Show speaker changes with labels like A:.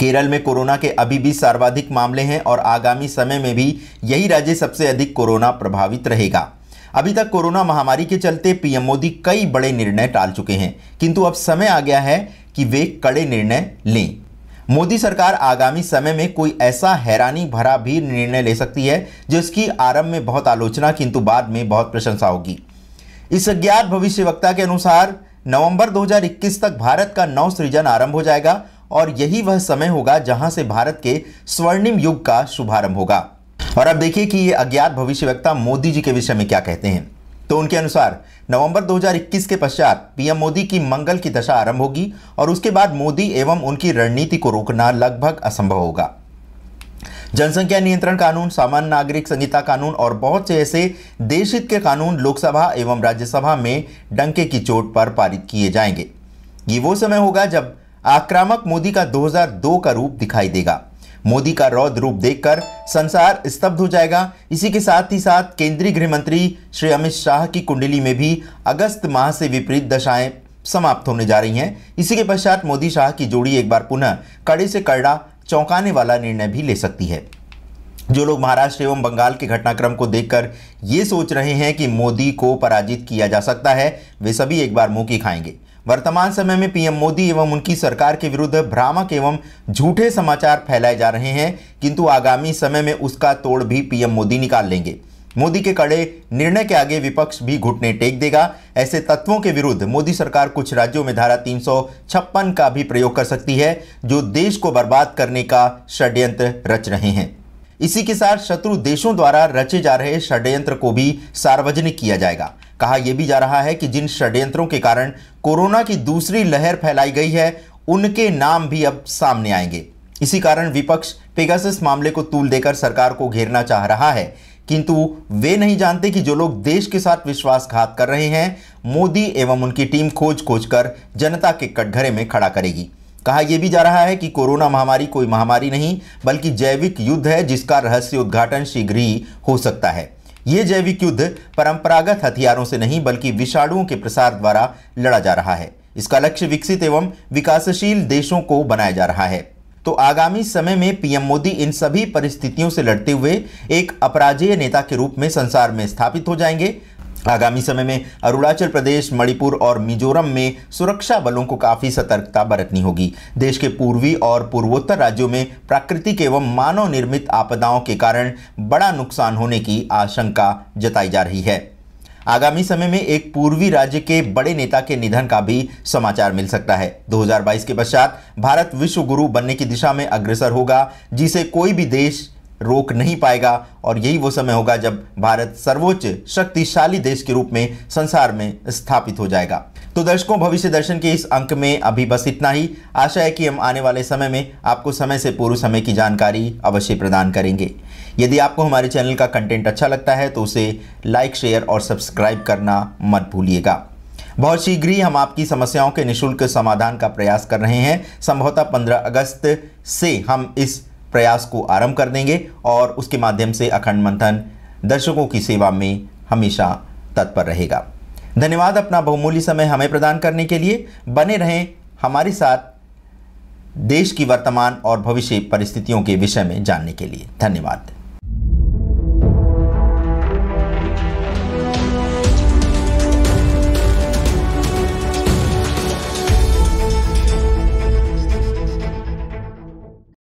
A: केरल में कोरोना के अभी भी सर्वाधिक मामले हैं और आगामी समय में भी यही राज्य सबसे अधिक कोरोना प्रभावित रहेगा अभी तक कोरोना महामारी के चलते पीएम मोदी कई बड़े निर्णय टाल चुके हैं किंतु अब समय आ गया है कि वे कड़े निर्णय लें मोदी सरकार आगामी समय में कोई ऐसा हैरानी भरा भी निर्णय ले सकती है जिसकी आरंभ में बहुत आलोचना किंतु बाद में बहुत प्रशंसा होगी इस अज्ञात भविष्यवक्ता के अनुसार नवंबर 2021 तक भारत का नव सृजन आरंभ हो जाएगा और यही वह समय होगा जहां से भारत के स्वर्णिम युग का शुभारंभ होगा और अब देखिए कि ये अज्ञात भविष्यवक्ता मोदी जी के विषय में क्या कहते हैं तो उनके अनुसार नवंबर 2021 के पश्चात पीएम मोदी की मंगल की दशा आरंभ होगी और उसके बाद मोदी एवं उनकी रणनीति को रोकना लगभग असंभव होगा जनसंख्या नियंत्रण कानून सामान्य नागरिक संहिता कानून और बहुत से ऐसे हित के कानून लोकसभा एवं राज्यसभा में डंके की चोट पर पारित किए जाएंगे ये वो समय होगा जब आक्रामक मोदी का 2002 का रूप दिखाई देगा मोदी का रौद्र रूप देखकर संसार स्तब्ध हो जाएगा इसी के साथ ही साथ केंद्रीय गृह मंत्री श्री अमित शाह की कुंडली में भी अगस्त माह से विपरीत दशाएं समाप्त होने जा रही हैं इसी के पश्चात मोदी शाह की जोड़ी एक बार पुनः कड़े से कड़ा चौंकाने वाला निर्णय भी ले सकती है जो लोग महाराष्ट्र एवं बंगाल के घटनाक्रम को देखकर ये सोच रहे हैं कि मोदी को पराजित किया जा सकता है वे सभी एक बार मुंह की खाएंगे वर्तमान समय में पीएम मोदी एवं उनकी सरकार के विरुद्ध भ्रामक एवं झूठे समाचार फैलाए जा रहे हैं किंतु आगामी समय में उसका तोड़ भी पीएम मोदी निकाल लेंगे मोदी के कड़े निर्णय के आगे विपक्ष भी घुटने टेक देगा ऐसे तत्वों के विरुद्ध मोदी सरकार कुछ राज्यों में धारा तीन का भी प्रयोग कर सकती है जो देश को बर्बाद करने का षड्यंत्र रच रहे हैं इसी के साथ शत्रु देशों द्वारा रचे जा रहे षड्यंत्र को भी सार्वजनिक किया जाएगा कहा यह भी जा रहा है कि जिन षड्यंत्रों के कारण कोरोना की दूसरी लहर फैलाई गई है उनके नाम भी अब सामने आएंगे इसी कारण विपक्ष पेगासस मामले को तूल देकर सरकार को घेरना चाह रहा है किंतु वे नहीं जानते कि जो लोग देश के साथ विश्वासघात कर रहे हैं मोदी एवं उनकी टीम खोज खोज कर जनता के कटघरे में खड़ा करेगी कहा यह भी जा रहा है कि कोरोना महामारी कोई महामारी नहीं बल्कि जैविक युद्ध है जिसका रहस्य उद्घाटन शीघ्र ही हो सकता है ये जैविक युद्ध परंपरागत हथियारों से नहीं बल्कि विषाणुओं के प्रसार द्वारा लड़ा जा रहा है इसका लक्ष्य विकसित एवं विकासशील देशों को बनाया जा रहा है तो आगामी समय में पीएम मोदी इन सभी परिस्थितियों से लड़ते हुए एक अपराजेय नेता के रूप में संसार में स्थापित हो जाएंगे आगामी समय में अरुणाचल प्रदेश मणिपुर और मिजोरम में सुरक्षा बलों को काफ़ी सतर्कता बरतनी होगी देश के पूर्वी और पूर्वोत्तर राज्यों में प्राकृतिक एवं मानव निर्मित आपदाओं के कारण बड़ा नुकसान होने की आशंका जताई जा रही है आगामी समय में एक पूर्वी राज्य के बड़े नेता के निधन का भी समाचार मिल सकता है 2022 के पश्चात भारत विश्व गुरु बनने की दिशा में अग्रसर होगा जिसे कोई भी देश रोक नहीं पाएगा और यही वो समय होगा जब भारत सर्वोच्च शक्तिशाली देश के रूप में संसार में स्थापित हो जाएगा तो दर्शकों भविष्य दर्शन के इस अंक में अभी बस इतना ही आशा है कि हम आने वाले समय में आपको समय से पूर्व समय की जानकारी अवश्य प्रदान करेंगे यदि आपको हमारे चैनल का कंटेंट अच्छा लगता है तो उसे लाइक शेयर और सब्सक्राइब करना मत भूलिएगा बहुत शीघ्र ही हम आपकी समस्याओं के निशुल्क समाधान का प्रयास कर रहे हैं संभवतः 15 अगस्त से हम इस प्रयास को आरंभ कर देंगे और उसके माध्यम से अखंड मंथन दर्शकों की सेवा में हमेशा तत्पर रहेगा धन्यवाद अपना बहुमूल्य समय हमें प्रदान करने के लिए बने रहें हमारे साथ देश की वर्तमान और भविष्य परिस्थितियों के विषय में जानने के लिए धन्यवाद